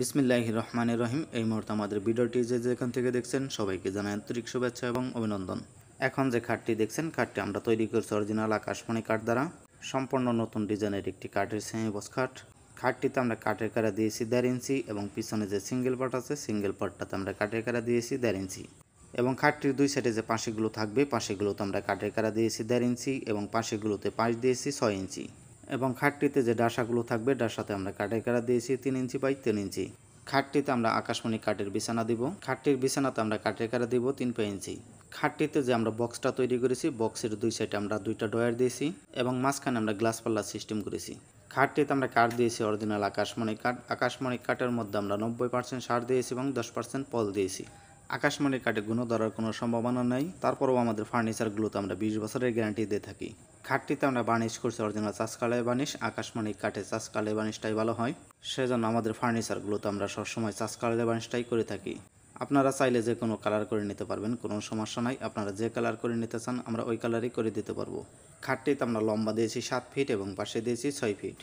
বিসমিল্লাহ রহমান রহিম এই মুহূর্তে আমাদের ভিডিওটি যে যেখান থেকে দেখছেন সবাইকে জানাই আন্তরিক শুভেচ্ছা এবং অভিনন্দন এখন যে খাটটি দেখছেন খাটটি আমরা তৈরি করছি অরিজিনাল আকাশমণি কাঠ দ্বারা সম্পূর্ণ নতুন ডিজাইনের একটি কাঠের সেমিবস খাট খাটটিতে আমরা কাঠের কারা দিয়েছি দেড় ইঞ্চি এবং পিছনে যে সিঙ্গেল পার্ট আছে সিঙ্গেল পার্টটাতে আমরা কাঠের কারা দিয়েছি দেড় ইঞ্চি এবং খাটটির দুই সাইডে যে পাশেগুলো থাকবে পাশেগুলোতে আমরা কাঠের কারা দিয়েছি দেড় ইঞ্চি এবং পাশেগুলোতে পাশ দিয়েছি ছয় ইঞ্চি এবং খাটটিতে যে ডাসাগুলো থাকবে ডাসাতে আমরা কাঠের কাটা দিয়েছি তিন ইঞ্চি বাই তিন ইঞ্চি খাটটিতে আমরা আকাশমণি কাঠের বিছানা দিব খাটটির বিছানাতে আমরা কাঠের কাটা দিব তিন পাঁচ ইঞ্চি খাটটিতে যে আমরা বক্সটা তৈরি করেছি বক্সের দুই সাইডে আমরা দুইটা ডয়ার দিয়েছি এবং মাঝখানে আমরা গ্লাস পাল্লা সিস্টেম করেছি খাটটিতে আমরা কাঠ দিয়েছি অরিজিনাল আকাশমণি কাঠ আকাশমণি কাঠের মধ্যে আমরা নব্বই পার্সেন্ট সার দিয়েছি এবং দশ পার্সেন্ট পল দিয়েছি আকাশমণির কাঠে গুণ ধরার কোনো সম্ভাবনা নাই তারপরেও আমাদের ফার্নিচারগুলোতে আমরা বিশ বছরের গ্যারান্টি দিয়ে থাকি খাটটিতে আমরা বার্নিশ করছি অরিজিনাল চাষকালায় বার্নিশ আকাশমণির কাঠে চাষকালায় বার্নিশটাই ভালো হয় সেজন্য আমাদের ফার্নিচারগুলোতে আমরা সবসময় চাষকালায় বার্নিশটাই করে থাকি আপনারা চাইলে যে কোনো কালার করে নিতে পারবেন কোনো সমস্যা নাই আপনারা যে কালার করে নিতে চান আমরা ওই কালারই করে দিতে পারবো খাটটিতে আমরা লম্বা দিয়েছি সাত ফিট এবং পাশে দিয়েছি ছয় ফিট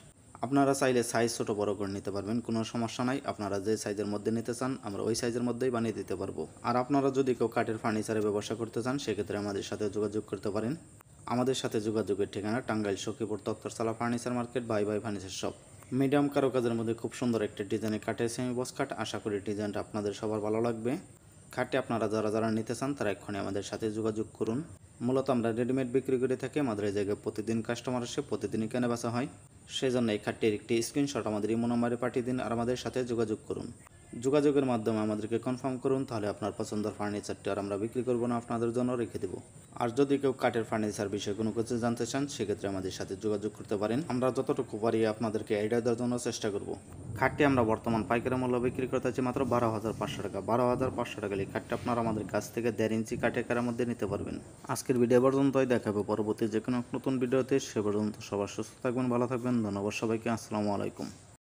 আপনারা চাইলে সাইজ ছোটো বড় করে নিতে পারবেন কোনো সমস্যা নাই আপনারা যে সাইজের মধ্যে নিতে চান আমরা ওই সাইজের মধ্যেই বানিয়ে দিতে পারবো আর আপনারা যদি কেউ কাঠের ফার্নিচারের ব্যবসা করতে চান সেক্ষেত্রে আমাদের সাথে যোগাযোগ করতে পারেন আমাদের সাথে যোগাযোগের ঠিকানা টাঙ্গাইল সখীপুর সালা furniture market buy buy furniture shop medium কারুকাজের মধ্যে খুব সুন্দর একটি ডিজাইনের কাঠের সেমি বস কাঠ আশা করি ডিজাইনটা আপনাদের সবার ভালো লাগবে খাটে আপনারা যারা যারা নিতে চান তারা এক্ষণে আমাদের সাথে যোগাযোগ করুন মূলত আমরা রেডিমেড বিক্রি করে থাকি আমাদের এই জায়গায় প্রতিদিন কাস্টমার আসে প্রতিদিনই কেনা বেচা হয় সেজন্য এই খাটটির একটি স্ক্রিনশট আমাদের ইমো নম্বরে পাঠিয়ে দিন আর আমাদের সাথে যোগাযোগ করুন যোগাযোগের মাধ্যমে আমাদেরকে কনফার্ম করুন তাহলে আপনার পছন্দের ফার্নিচারটি আর আমরা বিক্রি করব না আপনাদের জন্য রেখে দেবো আর যদি কেউ কাঠের ফার্নিচার বিষয়ে কোনো কিছু জানতে চান সেক্ষেত্রে আমাদের সাথে যোগাযোগ করতে পারেন আমরা যতটুকু পারি আপনাদেরকে আইডিয়া দেওয়ার জন্য চেষ্টা করব খাটটি আমরা বর্তমান পাইকারি মূল্য বিক্রি করতে আছি মাত্র বারো হাজার পাঁচশো টাকা বারো হাজার পাঁচশো টাকা এই খাটটি আপনারা আমাদের কাছ থেকে দেড় ইঞ্চি কাটে কারের মধ্যে নিতে পারবেন আজকের ভিডিও পর্যন্তই দেখাবো পরবর্তী যে কোনো নতুন ভিডিওতে সে পর্যন্ত সবার সুস্থ থাকবেন ভালো থাকবেন ধন্যবাদ সবাইকে আসসালামু আলাইকুম